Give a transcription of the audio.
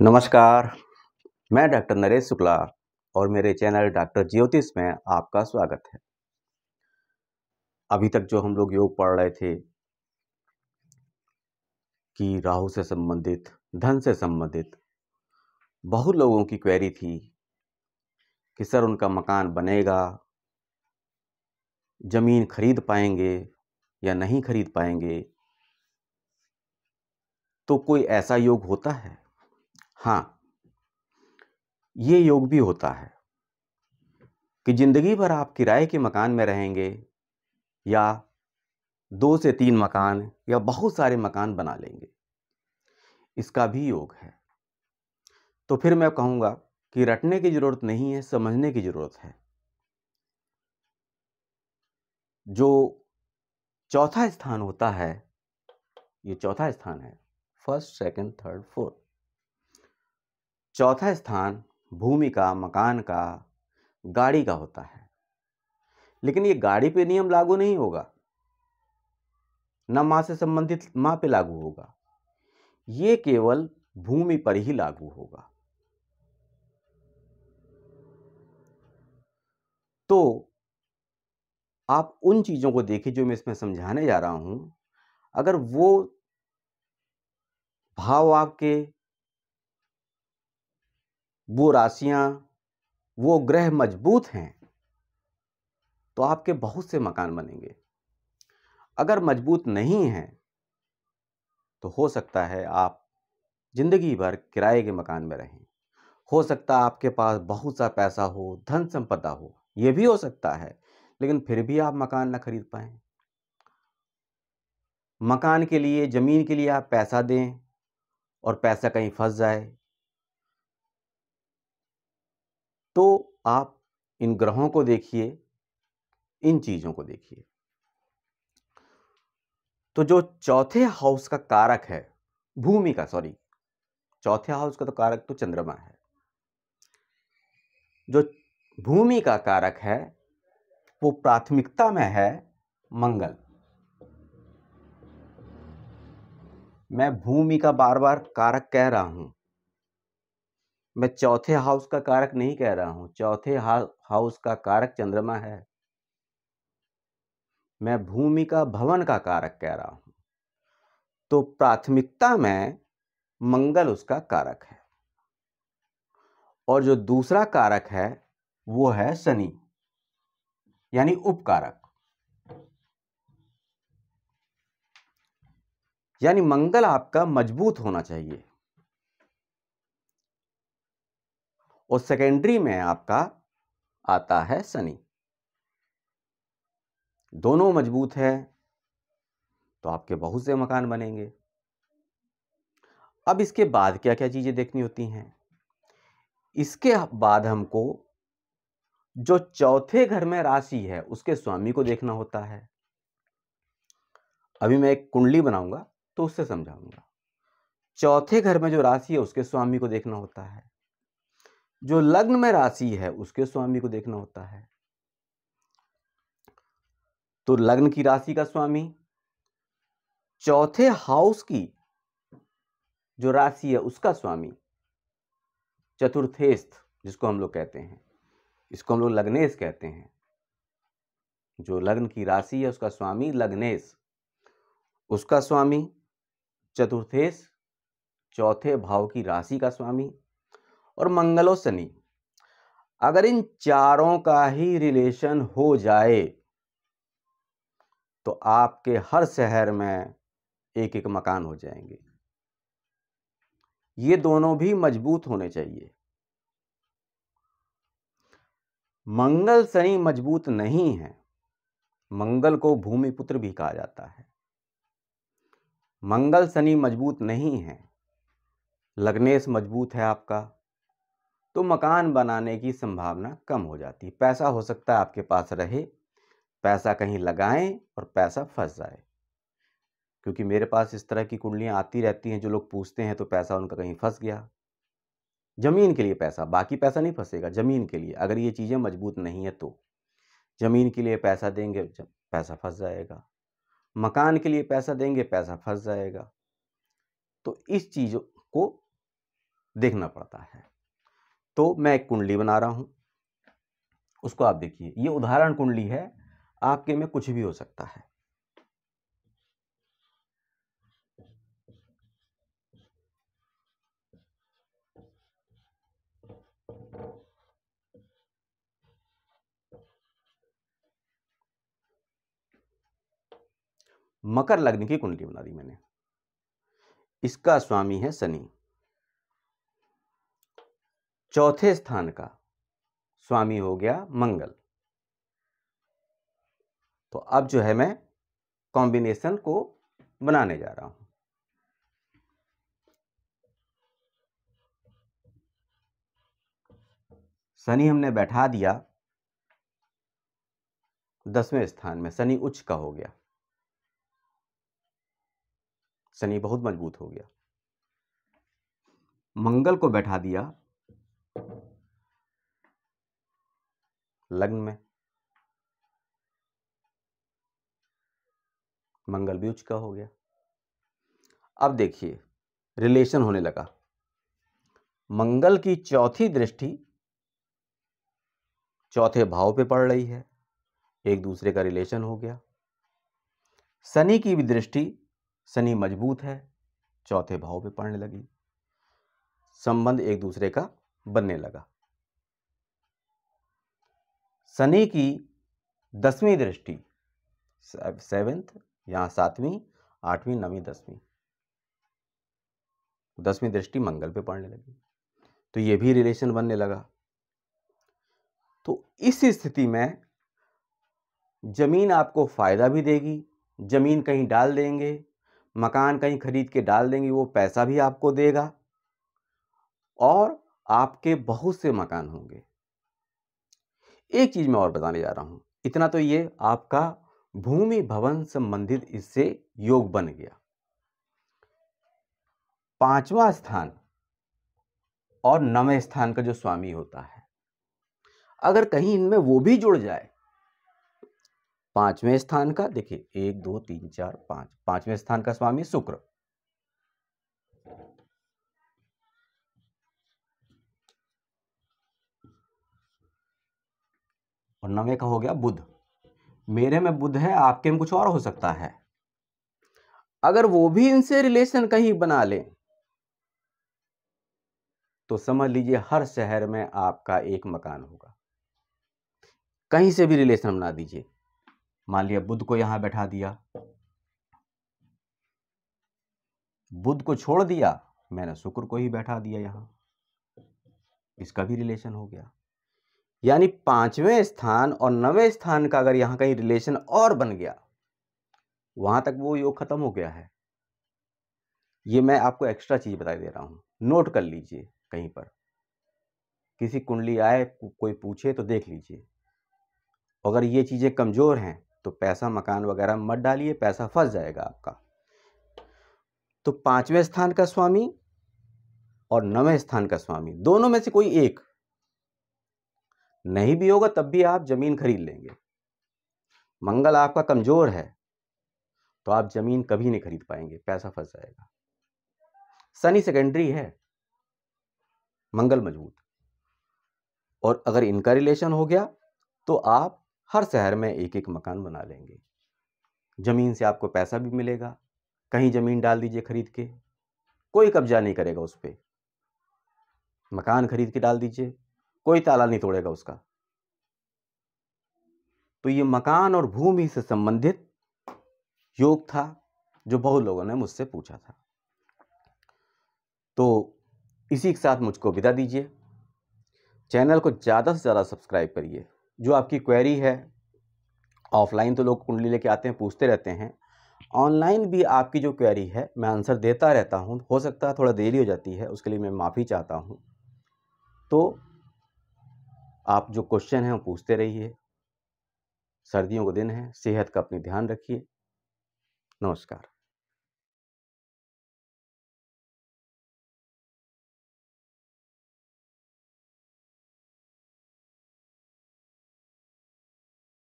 नमस्कार मैं डॉक्टर नरेश शुक्ला और मेरे चैनल डॉक्टर ज्योतिष में आपका स्वागत है अभी तक जो हम लोग योग पढ़ रहे थे कि राहु से संबंधित धन से संबंधित बहुत लोगों की क्वेरी थी कि सर उनका मकान बनेगा ज़मीन खरीद पाएंगे या नहीं खरीद पाएंगे तो कोई ऐसा योग होता है हाँ ये योग भी होता है कि ज़िंदगी भर आप किराए के मकान में रहेंगे या दो से तीन मकान या बहुत सारे मकान बना लेंगे इसका भी योग है तो फिर मैं कहूंगा कि रटने की ज़रूरत नहीं है समझने की ज़रूरत है जो चौथा स्थान होता है ये चौथा स्थान है फर्स्ट सेकंड थर्ड फोर्थ चौथा स्थान भूमि का मकान का गाड़ी का होता है लेकिन ये गाड़ी पे नियम लागू नहीं होगा न माँ से संबंधित माँ पे लागू होगा ये केवल भूमि पर ही लागू होगा तो आप उन चीज़ों को देखिए जो मैं इसमें समझाने जा रहा हूं अगर वो भाव आपके वो राशियाँ वो ग्रह मजबूत हैं तो आपके बहुत से मकान बनेंगे अगर मजबूत नहीं हैं तो हो सकता है आप ज़िंदगी भर किराए के मकान में रहें हो सकता है आपके पास बहुत सा पैसा हो धन संपदा हो ये भी हो सकता है लेकिन फिर भी आप मकान ना खरीद पाए मकान के लिए ज़मीन के लिए आप पैसा दें और पैसा कहीं फंस जाए तो आप इन ग्रहों को देखिए इन चीज़ों को देखिए तो जो चौथे हाउस का कारक है भूमि का सॉरी चौथे हाउस का तो कारक तो चंद्रमा है जो भूमि का कारक है वो प्राथमिकता में है मंगल मैं भूमि का बार बार कारक कह रहा हूं मैं चौथे हाउस का कारक नहीं कह रहा हूं चौथे हाउस का कारक चंद्रमा है मैं भूमि का भवन का कारक कह रहा हूं तो प्राथमिकता में मंगल उसका कारक है और जो दूसरा कारक है वो है शनि यानी उपकारक यानी मंगल आपका मजबूत होना चाहिए और सेकेंडरी में आपका आता है शनि दोनों मजबूत है तो आपके बहुत से मकान बनेंगे अब इसके बाद क्या क्या चीज़ें देखनी होती हैं इसके बाद हमको जो चौथे घर में राशि है उसके स्वामी को देखना होता है अभी मैं एक कुंडली बनाऊंगा तो उससे समझाऊंगा चौथे घर में जो राशि है उसके स्वामी को देखना होता है जो लग्न में राशि है उसके स्वामी को देखना होता है तो लग्न की राशि का स्वामी चौथे हाउस की जो राशि है उसका स्वामी चतुर्थेस्थ जिसको हम लोग कहते हैं इसको हम लोग लग्नेश कहते हैं जो लग्न की राशि है उसका स्वामी लग्नेश उसका स्वामी चतुर्थेश चौथे भाव की राशि का स्वामी और मंगल और शनि अगर इन चारों का ही रिलेशन हो जाए तो आपके हर शहर में एक एक मकान हो जाएंगे ये दोनों भी मजबूत होने चाहिए मंगल शनि मजबूत नहीं है मंगल को भूमिपुत्र भी कहा जाता है मंगल शनि मजबूत नहीं है लग्नेश मजबूत है आपका तो मकान बनाने की संभावना कम हो जाती है पैसा हो सकता है आपके पास रहे पैसा कहीं लगाएं और पैसा फंस जाए क्योंकि मेरे पास इस तरह की कुंडलियाँ आती रहती हैं जो लोग पूछते हैं तो पैसा उनका कहीं फंस गया ज़मीन के लिए पैसा बाकी पैसा नहीं फंसेगा ज़मीन के लिए अगर ये चीज़ें मजबूत नहीं है तो ज़मीन के लिए पैसा देंगे पैसा फंस जाएगा मकान के लिए पैसा देंगे पैसा फंस जाएगा तो इस चीज़ों को देखना पड़ता है तो मैं एक कुंडली बना रहा हूँ उसको आप देखिए ये उदाहरण कुंडली है आपके में कुछ भी हो सकता है मकर लग्न की कुंडली बना दी मैंने इसका स्वामी है शनि चौथे स्थान का स्वामी हो गया मंगल तो अब जो है मैं कॉम्बिनेशन को बनाने जा रहा हूं शनि हमने बैठा दिया दसवें स्थान में शनि उच्च का हो गया शनि बहुत मजबूत हो गया मंगल को बैठा दिया लग्न में मंगल भी उचका हो गया अब देखिए रिलेशन होने लगा मंगल की चौथी दृष्टि चौथे भाव पे पड़ रही है एक दूसरे का रिलेशन हो गया शनि की भी दृष्टि शनि मजबूत है चौथे भाव पे पड़ने लगी संबंध एक दूसरे का बनने लगा शनि की दसवीं दृष्टि सेवेंथ यहाँ सातवीं आठवीं नवीं दसवीं दसवीं दृष्टि मंगल पे पड़ने लगी तो ये भी रिलेशन बनने लगा तो इस स्थिति में ज़मीन आपको फ़ायदा भी देगी ज़मीन कहीं डाल देंगे मकान कहीं खरीद के डाल देंगे वो पैसा भी आपको देगा और आपके बहुत से मकान होंगे एक चीज़ मैं और बताने जा रहा हूं इतना तो ये आपका भूमि भवन संबंधित इससे योग बन गया पांचवा स्थान और नवे स्थान का जो स्वामी होता है अगर कहीं इनमें वो भी जुड़ जाए पांचवें स्थान का देखिए एक दो तीन चार पांच पांचवें स्थान का स्वामी शुक्र और नवे का हो गया बुध मेरे में बुध है आपके में कुछ और हो सकता है अगर वो भी इनसे रिलेशन कहीं बना ले तो समझ लीजिए हर शहर में आपका एक मकान होगा कहीं से भी रिलेशन बना दीजिए मान लिया बुद्ध को यहां बैठा दिया बुद्ध को छोड़ दिया मैंने शुक्र को ही बैठा दिया यहां इसका भी रिलेशन हो गया यानी पांचवें स्थान और नवें स्थान का अगर यहां कहीं रिलेशन और बन गया वहां तक वो योग खत्म हो गया है ये मैं आपको एक्स्ट्रा चीज़ बता दे रहा हूं नोट कर लीजिए कहीं पर किसी कुंडली आए कोई पूछे तो देख लीजिए अगर ये चीज़ें कमज़ोर हैं तो पैसा मकान वगैरह मत डालिए पैसा फंस जाएगा आपका तो पांचवें स्थान का स्वामी और नवें स्थान का स्वामी दोनों में से कोई एक नहीं भी होगा तब भी आप ज़मीन खरीद लेंगे मंगल आपका कमज़ोर है तो आप ज़मीन कभी नहीं खरीद पाएंगे पैसा फंस जाएगा शनि सेकेंडरी है मंगल मजबूत और अगर इनका रिलेशन हो गया तो आप हर शहर में एक एक मकान बना लेंगे ज़मीन से आपको पैसा भी मिलेगा कहीं ज़मीन डाल दीजिए खरीद के कोई कब्जा नहीं करेगा उस पर मकान खरीद के डाल दीजिए कोई ताला नहीं तोड़ेगा उसका तो ये मकान और भूमि से संबंधित योग था जो बहुत लोगों ने मुझसे पूछा था तो इसी के साथ मुझको विदा दीजिए चैनल को ज़्यादा से ज़्यादा सब्सक्राइब करिए जो आपकी क्वेरी है ऑफलाइन तो लोग कुंडली लेके आते हैं पूछते रहते हैं ऑनलाइन भी आपकी जो क्वेरी है मैं आंसर देता रहता हूँ हो सकता है थोड़ा देरी हो जाती है उसके लिए मैं माफ़ी चाहता हूँ तो आप जो क्वेश्चन हैं वो पूछते रहिए सर्दियों का दिन है सेहत का अपनी ध्यान रखिए नमस्कार